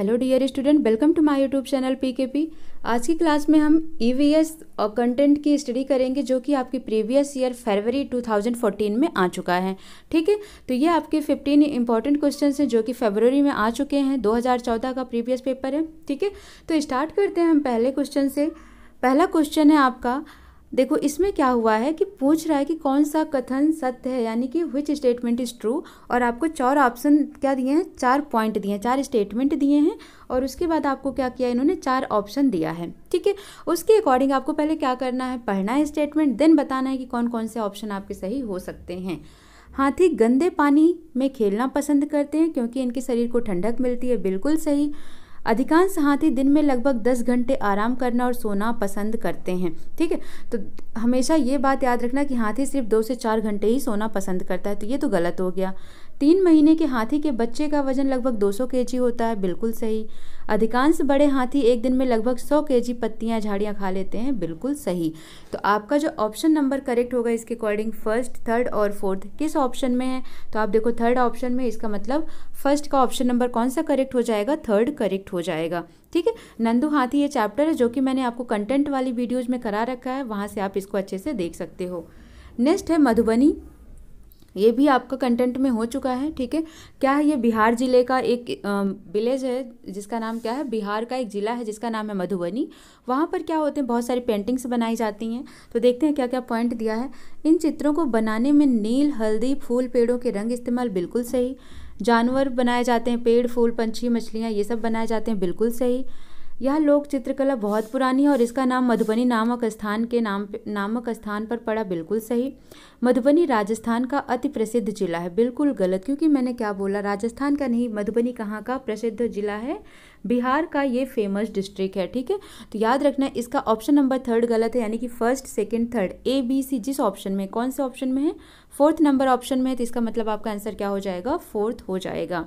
hello dear student welcome to my YouTube channel PKP आज की class में हम ईवीएस e और कंटेंट की स्टडी करेंगे जो कि आपकी प्रीवियस ईयर फरवरी 2014 में आ चुका है ठीक है तो ये आपके 15 इंपॉर्टेंट क्वेश्चन हैं जो कि फरवरी में आ चुके हैं 2014 का प्रीवियस पेपर है ठीक है तो स्टार्ट करते हैं हम पहले क्वेश्चन से पहला क्वेश्चन है आपका देखो इसमें क्या हुआ है कि पूछ रहा है कि कौन सा कथन सत्य है यानी कि विच स्टेटमेंट इज़ ट्रू और आपको चार ऑप्शन क्या दिए हैं चार पॉइंट दिए हैं चार स्टेटमेंट दिए हैं और उसके बाद आपको क्या किया इन्होंने चार ऑप्शन दिया है ठीक है उसके अकॉर्डिंग आपको पहले क्या करना है पढ़ना है स्टेटमेंट देन बताना है कि कौन कौन से ऑप्शन आपके सही हो सकते हैं हाथी गंदे पानी में खेलना पसंद करते हैं क्योंकि इनके शरीर को ठंडक मिलती है बिल्कुल सही अधिकांश हाथी दिन में लगभग दस घंटे आराम करना और सोना पसंद करते हैं ठीक है तो हमेशा ये बात याद रखना कि हाथी सिर्फ दो से चार घंटे ही सोना पसंद करता है तो ये तो गलत हो गया तीन महीने के हाथी के बच्चे का वजन लगभग 200 जी होता है बिल्कुल सही अधिकांश बड़े हाथी एक दिन में लगभग 100 जी पत्तियाँ झाड़ियाँ खा लेते हैं बिल्कुल सही तो आपका जो ऑप्शन नंबर करेक्ट होगा इसके अकॉर्डिंग फर्स्ट थर्ड और फोर्थ किस ऑप्शन में है तो आप देखो थर्ड ऑप्शन में इसका मतलब फर्स्ट का ऑप्शन नंबर कौन सा करेक्ट हो जाएगा थर्ड करेक्ट हो जाएगा ठीक है नंदू हाथी ये चैप्टर है जो कि मैंने आपको कंटेंट वाली वीडियोज़ में करा रखा है वहाँ से आप इसको अच्छे से देख सकते हो नेक्स्ट है मधुबनी ये भी आपका कंटेंट में हो चुका है ठीक है क्या है ये बिहार जिले का एक विलेज है जिसका नाम क्या है बिहार का एक ज़िला है जिसका नाम है मधुबनी वहाँ पर क्या होते हैं बहुत सारी पेंटिंग्स बनाई जाती हैं तो देखते हैं क्या क्या पॉइंट दिया है इन चित्रों को बनाने में नील हल्दी फूल पेड़ों के रंग इस्तेमाल बिल्कुल सही जानवर बनाए जाते हैं पेड़ फूल पंछी मछलियाँ ये सब बनाए जाते हैं बिल्कुल सही यह लोक चित्रकला बहुत पुरानी है और इसका नाम मधुबनी नामक स्थान के नाम नामक स्थान पर पड़ा बिल्कुल सही मधुबनी राजस्थान का अति प्रसिद्ध जिला है बिल्कुल गलत क्योंकि मैंने क्या बोला राजस्थान का नहीं मधुबनी कहाँ का प्रसिद्ध जिला है बिहार का ये फेमस डिस्ट्रिक्ट है ठीक है तो याद रखना इसका ऑप्शन नंबर थर्ड गलत है यानी कि first second third A B C जिस ऑप्शन में कौन से ऑप्शन में है फोर्थ नंबर ऑप्शन में है तो इसका मतलब आपका आंसर क्या हो जाएगा फोर्थ हो जाएगा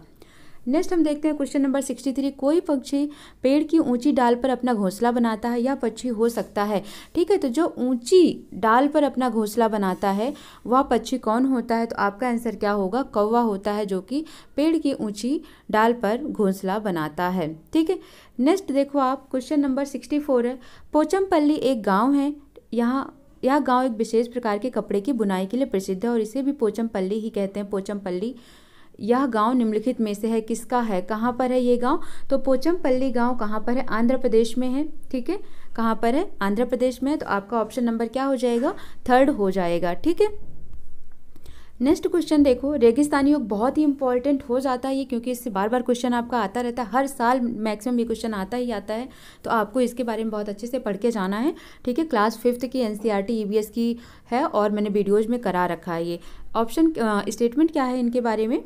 नेक्स्ट हम देखते हैं क्वेश्चन नंबर सिक्सटी थ्री कोई पक्षी पेड़ की ऊंची डाल पर अपना घोंसला बनाता है या पक्षी हो सकता है ठीक है तो जो ऊंची डाल पर अपना घोंसला बनाता है वह पक्षी कौन होता है तो आपका आंसर क्या होगा कौवा होता है जो कि पेड़ की ऊंची डाल पर घोंसला बनाता है ठीक है नेक्स्ट देखो आप क्वेश्चन नंबर सिक्सटी फोर है पोचमपल्ली एक गाँव है यहाँ यह गांव एक विशेष प्रकार के कपड़े की बुनाई के लिए प्रसिद्ध है और इसे भी पोचमपल्ली ही कहते हैं पोचमपल्ली यह गांव निम्नलिखित में से है किसका है कहाँ पर है ये गांव तो पोचमपल्ली गांव कहाँ पर है आंध्र प्रदेश में है ठीक है कहाँ पर है आंध्र प्रदेश में है तो आपका ऑप्शन नंबर क्या हो जाएगा थर्ड हो जाएगा ठीक है नेक्स्ट क्वेश्चन देखो रेगिस्तानी योग बहुत ही इंपॉर्टेंट हो जाता है ये क्योंकि इससे बार बार क्वेश्चन आपका आता रहता है हर साल मैक्सिमम ये क्वेश्चन आता ही आता है तो आपको इसके बारे में बहुत अच्छे से पढ़ के जाना है ठीक है क्लास फिफ्थ की एन सी e e की है और मैंने वीडियोज़ में करा रखा है ये ऑप्शन स्टेटमेंट क्या है इनके बारे में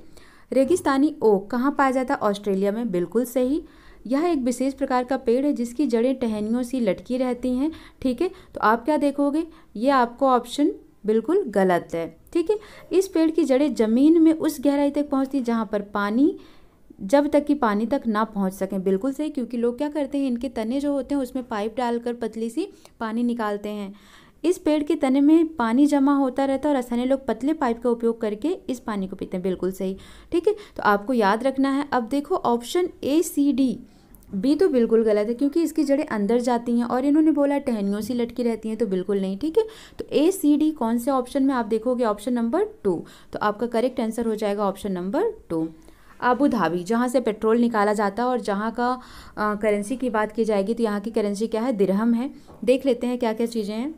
रेगिस्तानी ओक कहाँ पाया जाता है ऑस्ट्रेलिया में बिल्कुल सही यह एक विशेष प्रकार का पेड़ है जिसकी जड़ें टहनियों से लटकी रहती हैं ठीक है तो आप क्या देखोगे ये आपको ऑप्शन बिल्कुल गलत है ठीक है इस पेड़ की जड़ें ज़मीन में उस गहराई तक पहुँचती जहाँ पर पानी जब तक कि पानी तक ना पहुंच सकें बिल्कुल सही क्योंकि लोग क्या करते हैं इनके तने जो होते हैं उसमें पाइप डालकर पतली सी पानी निकालते हैं इस पेड़ के तने में पानी जमा होता रहता है और स्थानीय लोग पतले पाइप का उपयोग करके इस पानी को पीते हैं बिल्कुल सही ठीक है तो आपको याद रखना है अब देखो option A C D B तो बिल्कुल गलत है क्योंकि इसकी जड़ें अंदर जाती हैं और इन्होंने बोला टहनियों सी लटकी रहती हैं तो बिल्कुल नहीं ठीक है तो ए सी डी कौन से ऑप्शन में आप देखोगे ऑप्शन नंबर टू तो आपका करेक्ट आंसर हो जाएगा option number two Abu Dhabi जहाँ से पेट्रोल निकाला जाता है और जहाँ का आ, करेंसी की बात की जाएगी तो यहाँ की करेंसी क्या है दिरहम है देख लेते हैं क्या क्या चीज़ें हैं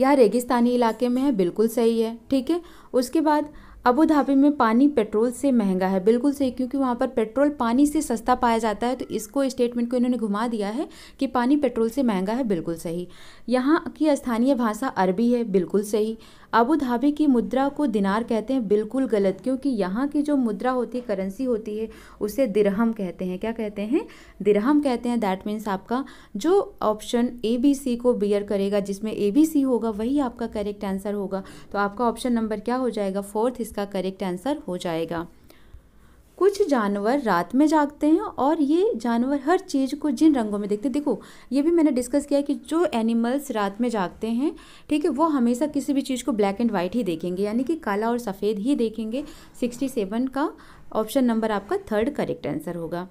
यह रेगिस्तानी इलाके में है बिल्कुल सही है ठीक है उसके बाद अबू धाबी में पानी पेट्रोल से महंगा है बिल्कुल सही क्योंकि वहाँ पर पेट्रोल पानी से सस्ता पाया जाता है तो इसको स्टेटमेंट को इन्होंने घुमा दिया है कि पानी पेट्रोल से महंगा है बिल्कुल सही यहाँ की स्थानीय भाषा अरबी है बिल्कुल सही अबू धाबी की मुद्रा को दिनार कहते हैं बिल्कुल गलत क्योंकि यहाँ की जो मुद्रा होती है करेंसी होती है उसे दिरहम कहते हैं क्या कहते हैं दिरहम कहते हैं दैट मीन्स आपका जो ऑप्शन ए बी सी को बियर करेगा जिसमें ए बी सी होगा वही आपका करेक्ट आंसर होगा तो आपका ऑप्शन नंबर क्या हो जाएगा फोर्थ इसका करेक्ट आंसर हो जाएगा कुछ जानवर रात में जागते हैं और ये जानवर हर चीज़ को जिन रंगों में देखते हैं देखो ये भी मैंने डिस्कस किया है कि जो एनिमल्स रात में जागते हैं ठीक है वो हमेशा किसी भी चीज़ को ब्लैक एंड वाइट ही देखेंगे यानी कि काला और सफ़ेद ही देखेंगे सिक्सटी सेवन का ऑप्शन नंबर आपका थर्ड करेक्ट आंसर होगा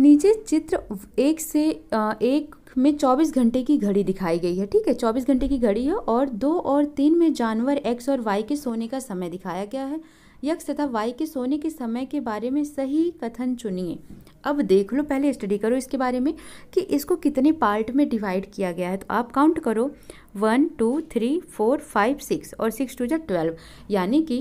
नीचे चित्र एक से एक में 24 घंटे की घड़ी दिखाई गई है ठीक है 24 घंटे की घड़ी है और दो और तीन में जानवर एक्स और वाई के सोने का समय दिखाया गया है यक्ष तथा वाई के सोने के समय के बारे में सही कथन चुनिए अब देख लो पहले स्टडी करो इसके बारे में कि इसको कितने पार्ट में डिवाइड किया गया है तो आप काउंट करो one two three four five six और सिक्स टू जै ट्वेल्व यानी कि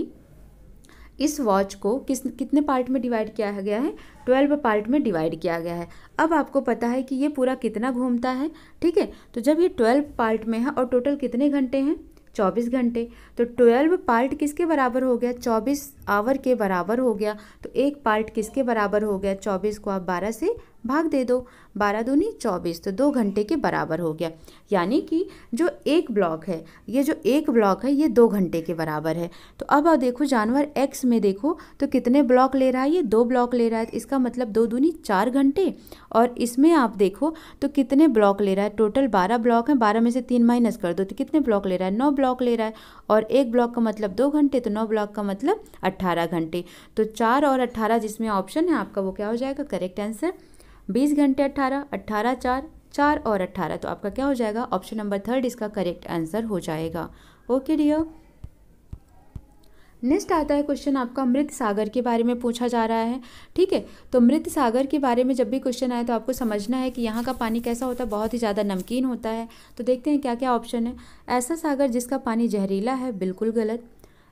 इस वॉच को किस कितने पार्ट में डिवाइड किया गया है ट्वेल्व पार्ट में डिवाइड किया गया है अब आपको पता है कि ये पूरा कितना घूमता है ठीक है तो जब ये ट्वेल्व पार्ट में है और टोटल कितने घंटे हैं चौबीस घंटे तो ट्वेल्व पार्ट किसके बराबर हो गया चौबीस आवर के बराबर हो गया तो एक पार्ट किसके बराबर हो गया चौबीस को आप बारह से भाग दे दो बारह दूनी चौबीस तो दो घंटे के बराबर हो गया यानी कि जो एक ब्लॉक है ये जो एक ब्लॉक है ये दो घंटे के बराबर है तो अब आप देखो जानवर एक्स में देखो तो कितने ब्लॉक ले रहा है ये दो ब्लॉक ले रहा है तो इसका मतलब दो दूनी चार घंटे और इसमें आप देखो तो कितने ब्लॉक ले रहा है टोटल बारह ब्लॉक हैं बारह में से तीन माइनस कर दो तो कितने ब्लॉक ले रहा है नौ ब्लॉक ले रहा है और एक ब्लॉक का मतलब दो घंटे तो नौ ब्लॉक का मतलब अट्ठारह घंटे तो चार और अट्ठारह जिसमें ऑप्शन है आपका वो क्या हो जाएगा करेक्ट आंसर बीस घंटे अट्ठारह अट्ठारह चार चार और अट्ठारह तो आपका क्या हो जाएगा ऑप्शन नंबर थर्ड इसका करेक्ट आंसर हो जाएगा ओके डियर नेक्स्ट आता है क्वेश्चन आपका मृत सागर के बारे में पूछा जा रहा है ठीक है तो मृत सागर के बारे में जब भी क्वेश्चन आए तो आपको समझना है कि यहाँ का पानी कैसा होता है बहुत ही ज़्यादा नमकीन होता है तो देखते हैं क्या क्या ऑप्शन है ऐसा सागर जिसका पानी जहरीला है बिल्कुल गलत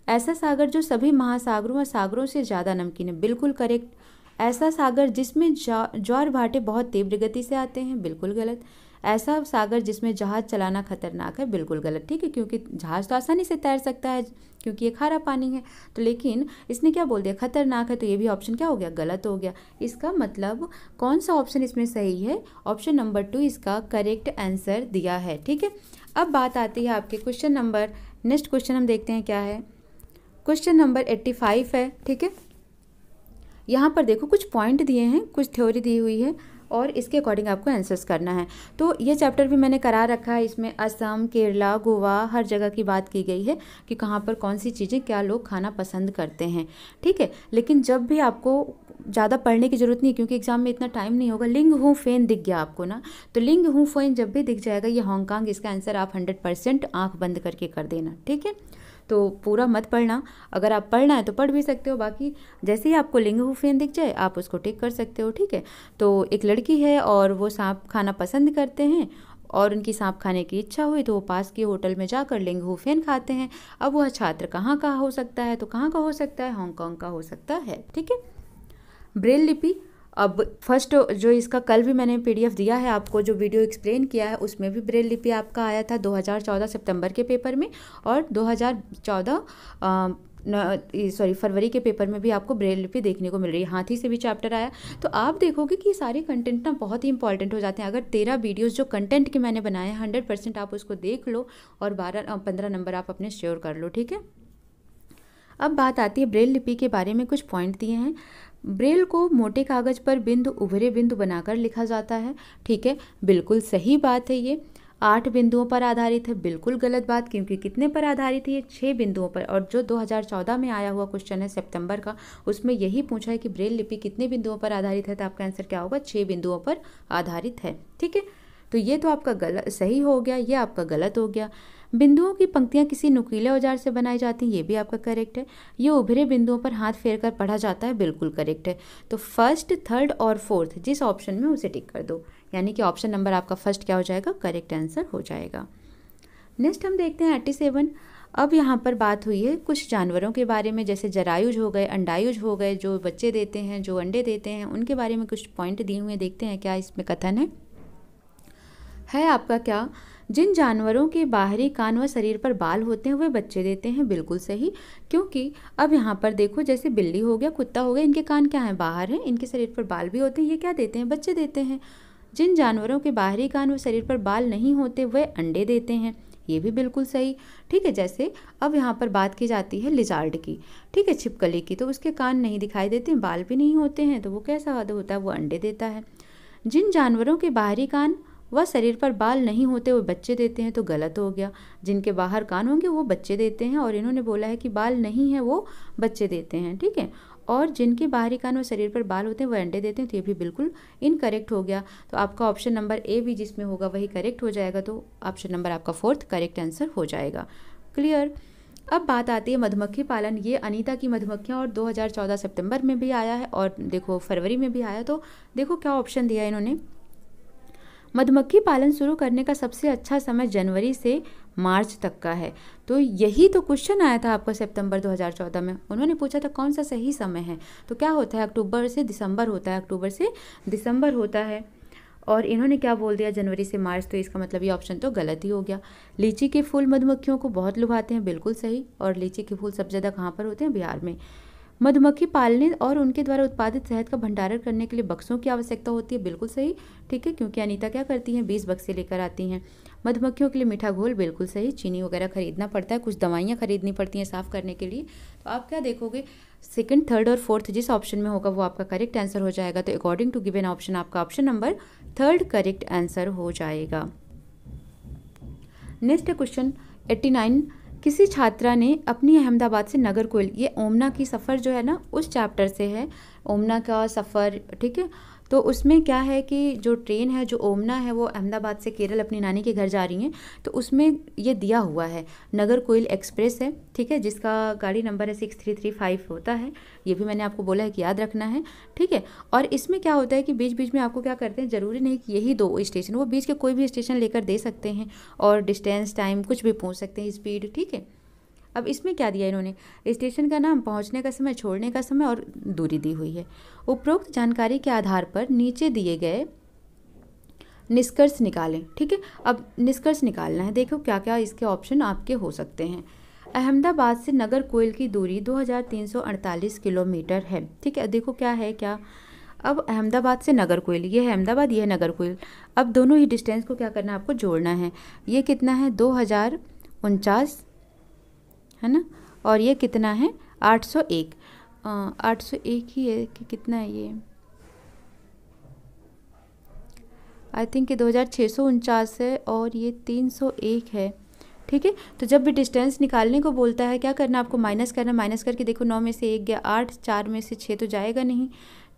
ऐसा सागर जो सभी महासागरों और सागरों से ज़्यादा नमकीन है बिल्कुल करेक्ट ऐसा सागर जिसमें ज्वार भाटे बहुत तीव्र गति से आते हैं बिल्कुल गलत ऐसा सागर जिसमें जहाज़ चलाना खतरनाक है बिल्कुल गलत ठीक है क्योंकि जहाज़ तो आसानी से तैर सकता है क्योंकि ये खारा पानी है तो लेकिन इसने क्या बोल दिया खतरनाक है तो ये भी ऑप्शन क्या हो गया गलत हो गया इसका मतलब कौन सा ऑप्शन इसमें सही है ऑप्शन नंबर टू इसका करेक्ट आंसर दिया है ठीक है अब बात आती है आपके क्वेश्चन नंबर नेक्स्ट क्वेश्चन हम देखते हैं क्या है क्वेश्चन नंबर एट्टी फाइव है ठीक है यहाँ पर देखो कुछ पॉइंट दिए हैं कुछ थ्योरी दी हुई है और इसके अकॉर्डिंग आपको आंसर्स करना है तो ये चैप्टर भी मैंने करा रखा है इसमें असम केरला गोवा हर जगह की बात की गई है कि कहाँ पर कौन सी चीज़ें क्या लोग खाना पसंद करते हैं ठीक है लेकिन जब भी आपको ज़्यादा पढ़ने की ज़रूरत नहीं क्योंकि एग्जाम में इतना टाइम नहीं होगा लिंग हूँ फेन दिख गया आपको ना तो लिंग हूँ फेन जब भी दिख जाएगा ये हांगकॉन्ग इसका आंसर आप हंड्रेड परसेंट आँख बंद करके कर देना ठीक है तो पूरा मत पढ़ना अगर आप पढ़ना है तो पढ़ भी सकते हो बाकी जैसे ही आपको लिंग हुफेन दिख जाए आप उसको टिक कर सकते हो ठीक है तो एक लड़की है और वो सांप खाना पसंद करते हैं और उनकी सांप खाने की इच्छा हुई तो वो पास के होटल में जाकर लिंग हुफेन खाते हैं अब वह छात्र कहाँ का हो सकता है तो कहाँ का हो सकता है हांगकॉन्ग का हो सकता है ठीक है ब्रेल लिपि अब फर्स्ट जो इसका कल भी मैंने पीडीएफ दिया है आपको जो वीडियो एक्सप्लेन किया है उसमें भी ब्रेल लिपि आपका आया था 2014 सितंबर के पेपर में और 2014 सॉरी फरवरी के पेपर में भी आपको ब्रेल लिपि देखने को मिल रही है हाथी से भी चैप्टर आया तो आप देखोगे कि ये सारे कंटेंट ना बहुत ही इंपॉर्टेंट हो जाते हैं अगर तेरह वीडियोज जो कंटेंट के मैंने बनाए हैं हंड्रेड परसेंट आप उसको देख लो और बारह पंद्रह नंबर आप अपने श्योर कर लो ठीक है अब बात आती है ब्रेल लिपि के बारे में कुछ पॉइंट दिए हैं ब्रेल को मोटे कागज़ पर बिंदु उभरे बिंदु बनाकर लिखा जाता है ठीक है बिल्कुल सही बात है ये आठ बिंदुओं पर आधारित है बिल्कुल गलत बात क्योंकि कितने पर आधारित है ये छः बिंदुओं पर और जो 2014 में आया हुआ क्वेश्चन है सितंबर का उसमें यही पूछा है कि ब्रेल लिपि कितने बिंदुओं पर आधारित है तो आपका आंसर क्या होगा छः बिंदुओं पर आधारित है ठीक है तो ये तो आपका गलत सही हो गया ये आपका गलत हो गया बिंदुओं की पंक्तियाँ किसी नुकीले औजार से बनाई जाती हैं ये भी आपका करेक्ट है ये उभरे बिंदुओं पर हाथ फेर कर पढ़ा जाता है बिल्कुल करेक्ट है तो फर्स्ट थर्ड और फोर्थ जिस ऑप्शन में उसे टिक कर दो यानी कि ऑप्शन नंबर आपका फर्स्ट क्या हो जाएगा करेक्ट आंसर हो जाएगा नेक्स्ट हम देखते हैं एट्टी सेवन अब यहाँ पर बात हुई है कुछ जानवरों के बारे में जैसे जरायुज हो गए अंडायुज हो गए जो बच्चे देते हैं जो अंडे देते हैं उनके बारे में कुछ पॉइंट दिए हुए देखते हैं क्या इसमें कथन है है आपका क्या जिन जानवरों के बाहरी कान व शरीर पर बाल होते हैं वे बच्चे देते हैं बिल्कुल सही क्योंकि अब यहाँ पर देखो जैसे बिल्ली हो गया कुत्ता हो गया इनके कान क्या हैं बाहर हैं इनके शरीर पर बाल भी होते हैं ये क्या देते हैं बच्चे देते हैं जिन जानवरों के बाहरी कान व शरीर पर बाल नहीं होते वे अंडे देते हैं ये भी बिल्कुल सही ठीक है जैसे अब यहाँ पर बात की जाती है लिजार्ड की ठीक है छिपकली की तो उसके कान नहीं दिखाई देते बाल भी नहीं होते हैं तो वो कैसा होता है वो अंडे देता है जिन जानवरों के बाहरी कान वह शरीर पर बाल नहीं होते वो बच्चे देते हैं तो गलत हो गया जिनके बाहर कान होंगे वो बच्चे देते हैं और इन्होंने बोला है कि बाल नहीं है वो बच्चे देते हैं ठीक है और जिनके बाहरी कान और शरीर पर बाल होते हैं वह अंडे देते हैं तो ये भी बिल्कुल इनकरेक्ट हो गया तो आपका ऑप्शन नंबर ए भी जिसमें होगा वही करेक्ट हो जाएगा तो ऑप्शन नंबर आपका फोर्थ करेक्ट आंसर हो जाएगा क्लियर अब बात आती है मधुमक्खी पालन ये अनीता की मधुमक्खियाँ और 2014 सितंबर में भी आया है और देखो फरवरी में भी आया तो देखो क्या ऑप्शन दिया इन्होंने मधुमक्खी पालन शुरू करने का सबसे अच्छा समय जनवरी से मार्च तक का है तो यही तो क्वेश्चन आया था आपका सितंबर 2014 में उन्होंने पूछा था कौन सा सही समय है तो क्या होता है अक्टूबर से दिसंबर होता है अक्टूबर से दिसंबर होता है और इन्होंने क्या बोल दिया जनवरी से मार्च तो इसका मतलब ये ऑप्शन तो गलत ही हो गया लीची के फूल मधुमक्खियों को बहुत लुभाते हैं बिल्कुल सही और लीची के फूल सबसे ज़्यादा कहाँ पर होते हैं बिहार में मधुमक्खी पालने और उनके द्वारा उत्पादित शहद का भंडारण करने के लिए बक्सों की आवश्यकता होती है बिल्कुल सही ठीक है क्योंकि अनीता क्या करती हैं बीस बक्से लेकर आती हैं मधुमक्खियों के लिए मीठा घोल बिल्कुल सही चीनी वगैरह खरीदना पड़ता है कुछ दवाइयाँ खरीदनी पड़ती हैं साफ़ करने के लिए तो आप क्या देखोगे सेकंड थर्ड और फोर्थ जिस ऑप्शन में होगा वो आपका करेक्ट आंसर हो जाएगा तो अकॉर्डिंग टू गिवेन ऑप्शन आपका option number third correct answer हो जाएगा नेक्स्ट क्वेश्चन एट्टी नाइन किसी छात्रा ने अपनी अहमदाबाद से नगर कोयल ये ओमना की सफ़र जो है ना उस चैप्टर से है ओमना का सफ़र ठीक है तो उसमें क्या है कि जो ट्रेन है जो ओमना है वो अहमदाबाद से केरल अपनी नानी के घर जा रही हैं तो उसमें ये दिया हुआ है नगर कोयल एक्सप्रेस है ठीक है जिसका गाड़ी नंबर है सिक्स थ्री थ्री फाइव होता है ये भी मैंने आपको बोला है कि याद रखना है ठीक है और इसमें क्या होता है कि बीच बीच में आपको क्या करते हैं ज़रूरी नहीं कि यही दो स्टेशन वो बीच के कोई भी स्टेशन लेकर दे सकते हैं और डिस्टेंस टाइम कुछ भी पूछ सकते हैं स्पीड ठीक है अब इसमें क्या दिया इन्होंने स्टेशन का नाम पहुंचने का समय छोड़ने का समय और दूरी दी हुई है उपरोक्त जानकारी के आधार पर नीचे दिए गए निष्कर्ष निकालें ठीक है अब निष्कर्ष निकालना है देखो क्या क्या इसके ऑप्शन आपके हो सकते हैं अहमदाबाद से नगर कोयल की दूरी 2348 किलोमीटर है ठीक है देखो क्या है क्या अब अहमदाबाद से नगर कोयल ये है अहमदाबाद ये है नगर कोयल अब दोनों ही डिस्टेंस को क्या करना है आपको जोड़ना है ये कितना है दो हज़ार उनचास है ना और ये कितना है 801 एक ही है कि कितना है ये आई थिंक ये दो है और ये 301 है ठीक है तो जब भी डिस्टेंस निकालने को बोलता है क्या करना आपको माइनस करना माइनस करके देखो नौ में से एक गया आठ चार में से छः तो जाएगा नहीं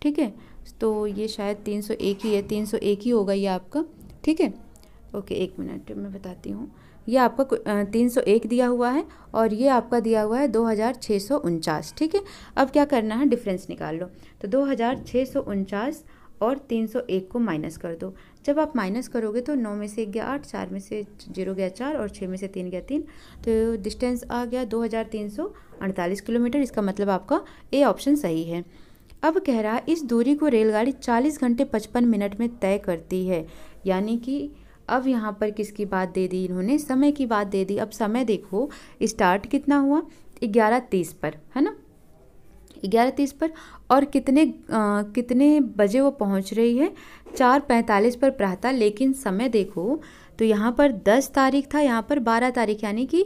ठीक है तो ये शायद 301 ही है 301 ही होगा ये आपका ठीक है ओके एक मिनट मैं बताती हूँ ये आपका तीन सौ एक दिया हुआ है और ये आपका दिया हुआ है दो हज़ार छः सौ उनचास ठीक है अब क्या करना है डिफरेंस निकाल लो तो दो हज़ार छः सौ उनचास और तीन सौ एक को माइनस कर दो जब आप माइनस करोगे तो नौ में से एक गया आठ चार में से जीरो गया चार और छः में से तीन गया तीन तो डिस्टेंस आ गया दो हज़ार तीन सौ अड़तालीस किलोमीटर इसका मतलब आपका ए ऑप्शन सही है अब कह रहा है इस दूरी को रेलगाड़ी 40 घंटे 55 मिनट में तय करती है यानी कि अब यहाँ पर किसकी बात दे दी इन्होंने समय की बात दे दी अब समय देखो स्टार्ट कितना हुआ ग्यारह तीस पर है ना ग्यारह तीस पर और कितने आ, कितने बजे वो पहुंच रही है चार पैंतालीस पर प्रातः लेकिन समय देखो तो यहाँ पर दस तारीख था यहाँ पर बारह तारीख यानी कि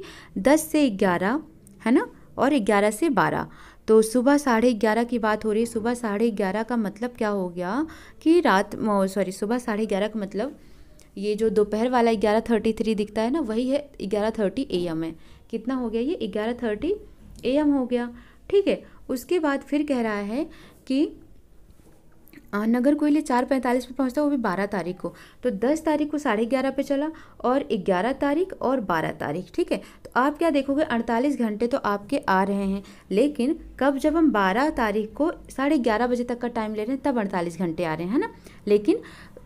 दस से ग्यारह है ना और ग्यारह से बारह तो सुबह साढ़े ग्यारह की बात हो रही है सुबह साढ़े ग्यारह का मतलब क्या हो गया कि रात सॉरी सुबह साढ़े ग्यारह का मतलब ये जो दोपहर वाला ग्यारह थर्टी थ्री दिखता है ना वही है ग्यारह थर्टी ए एम है कितना हो गया ये ग्यारह थर्टी ए एम हो गया ठीक है उसके बाद फिर कह रहा है कि नगर कोयले चार पैंतालीस पर पहुंचता वो भी बारह तारीख को तो दस तारीख को साढ़े ग्यारह पे चला और ग्यारह तारीख और बारह तारीख ठीक है तो आप क्या देखोगे अड़तालीस घंटे तो आपके आ रहे हैं लेकिन कब जब हम बारह तारीख को साढ़े ग्यारह बजे तक का टाइम ले रहे हैं तब अड़तालीस घंटे आ रहे हैं है ना लेकिन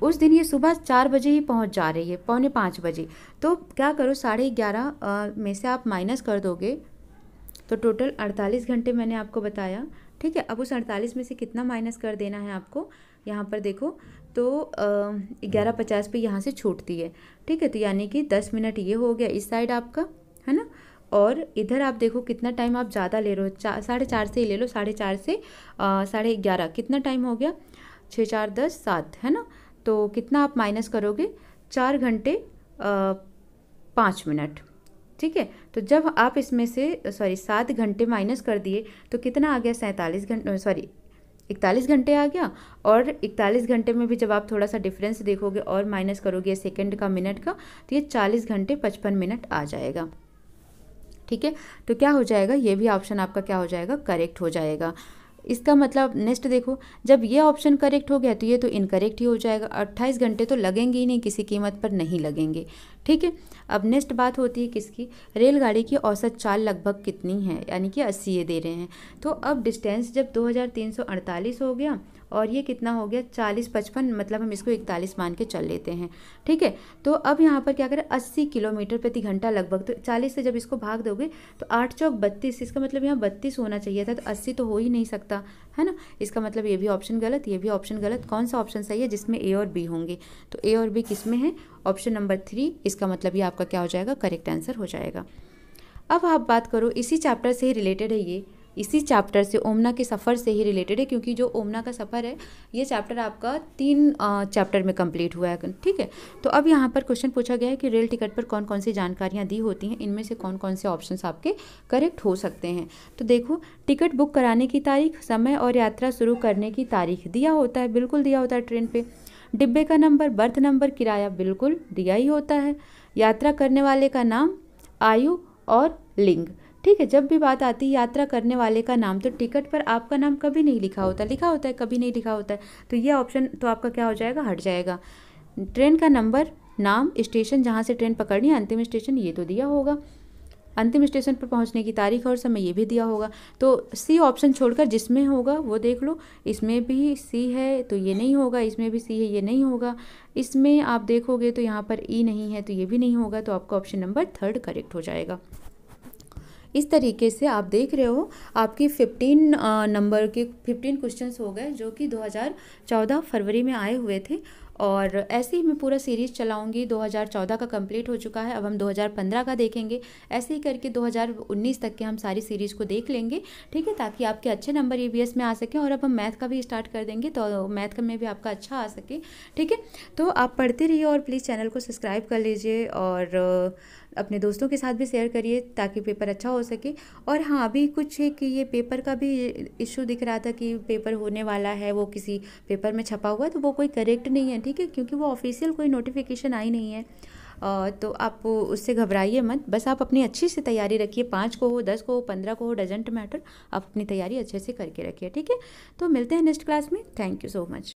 उस दिन ये सुबह चार बजे ही पहुंच जा रही है पौने पाँच बजे तो क्या करो साढ़े ग्यारह में से आप माइनस कर दोगे तो टोटल अड़तालीस घंटे मैंने आपको बताया ठीक है अब उस अड़तालीस में से कितना माइनस कर देना है आपको यहाँ पर देखो तो ग्यारह पचास पर यहाँ से छूटती है ठीक है तो यानी कि दस मिनट ये हो गया इस साइड आपका है ना और इधर आप देखो कितना टाइम आप ज़्यादा ले रहे हो चा साढ़े चार से ही ले लो साढ़े चार से साढ़े ग्यारह कितना टाइम हो गया छः चार दस सात है ना तो कितना आप माइनस करोगे चार घंटे पाँच मिनट ठीक है तो जब आप इसमें से सॉरी सात घंटे माइनस कर दिए तो कितना आ गया सैंतालीस घंटे सॉरी इकतालीस घंटे आ गया और इकतालीस घंटे में भी जब आप थोड़ा सा डिफरेंस देखोगे और माइनस करोगे सेकंड का मिनट का तो ये चालीस घंटे पचपन मिनट आ जाएगा ठीक है तो क्या हो जाएगा ये भी ऑप्शन आपका क्या हो जाएगा करेक्ट हो जाएगा इसका मतलब नेक्स्ट देखो जब ये ऑप्शन करेक्ट हो गया तो ये तो इनकरेक्ट ही हो जाएगा 28 घंटे तो लगेंगे ही नहीं किसी कीमत पर नहीं लगेंगे ठीक है अब नेक्स्ट बात होती है किसकी रेलगाड़ी की औसत चाल लगभग कितनी है यानी कि अस्सी ये दे रहे हैं तो अब डिस्टेंस जब 2348 हो गया और ये कितना हो गया चालीस पचपन मतलब हम इसको इकतालीस मान के चल लेते हैं ठीक है तो अब यहाँ पर क्या करें अस्सी किलोमीटर प्रति घंटा लगभग तो चालीस से जब इसको भाग दोगे तो आठ चौक बत्तीस इसका मतलब यहाँ बत्तीस होना चाहिए था तो अस्सी तो हो ही नहीं सकता है ना इसका मतलब ये भी ऑप्शन गलत ये भी ऑप्शन गलत कौन सा ऑप्शन सही है जिसमें ए और बी होंगे तो ए और बी किस में है ऑप्शन नंबर थ्री इसका मतलब ये आपका क्या हो जाएगा करेक्ट आंसर हो जाएगा अब आप बात करो इसी चैप्टर से ही रिलेटेड है ये इसी चैप्टर से ओमना के सफ़र से ही रिलेटेड है क्योंकि जो ओमना का सफ़र है ये चैप्टर आपका तीन चैप्टर में कंप्लीट हुआ है ठीक है तो अब यहाँ पर क्वेश्चन पूछा गया है कि रेल टिकट पर कौन कौन सी जानकारियाँ दी होती हैं इनमें से कौन कौन से ऑप्शन आपके करेक्ट हो सकते हैं तो देखो टिकट बुक कराने की तारीख समय और यात्रा शुरू करने की तारीख दिया होता है बिल्कुल दिया होता है ट्रेन पर डिब्बे का नंबर बर्थ नंबर किराया बिल्कुल दिया ही होता है यात्रा करने वाले का नाम आयु और लिंग ठीक है जब भी बात आती है यात्रा करने वाले का नाम तो टिकट पर आपका नाम कभी नहीं लिखा होता लिखा होता है कभी नहीं लिखा होता है तो ये ऑप्शन तो आपका क्या हो जाएगा हट जाएगा ट्रेन का नंबर नाम स्टेशन जहाँ से ट्रेन पकड़नी है अंतिम स्टेशन ये तो दिया होगा अंतिम स्टेशन पर पहुंचने की तारीख और समय ये भी दिया होगा तो सी ऑप्शन छोड़कर जिसमें होगा वो देख लो इसमें भी सी है तो ये नहीं होगा इसमें भी सी है ये नहीं होगा इसमें आप देखोगे तो यहाँ पर ई नहीं है तो ये भी नहीं होगा तो आपका ऑप्शन नंबर थर्ड करेक्ट हो जाएगा इस तरीके से आप देख रहे हो आपकी फिफ्टीन नंबर के फिफ्टीन क्वेश्चन हो गए जो कि 2014 फरवरी में आए हुए थे और ऐसे ही मैं पूरा सीरीज़ चलाऊंगी 2014 का कंप्लीट हो चुका है अब हम 2015 का देखेंगे ऐसे ही करके 2019 तक के हम सारी सीरीज़ को देख लेंगे ठीक है ताकि आपके अच्छे नंबर ई में आ सकें और अब हम मैथ का भी स्टार्ट कर देंगे तो मैथ का में भी आपका अच्छा आ सके ठीक है तो आप पढ़ते रहिए और प्लीज़ चैनल को सब्सक्राइब कर लीजिए और अपने दोस्तों के साथ भी शेयर करिए ताकि पेपर अच्छा हो सके और हाँ अभी कुछ एक ये पेपर का भी इशू दिख रहा था कि पेपर होने वाला है वो किसी पेपर में छपा हुआ है तो वो कोई करेक्ट नहीं है ठीक है क्योंकि वो ऑफिशियल कोई नोटिफिकेशन आई नहीं है तो आप उससे घबराइए मत बस आप अपनी अच्छी से तैयारी रखिए पाँच को हो दस को हो पंद्रह को हो डजेंट मैटर आप अपनी तैयारी अच्छे से करके रखिए ठीक है तो मिलते हैं नेक्स्ट क्लास में थैंक यू सो मच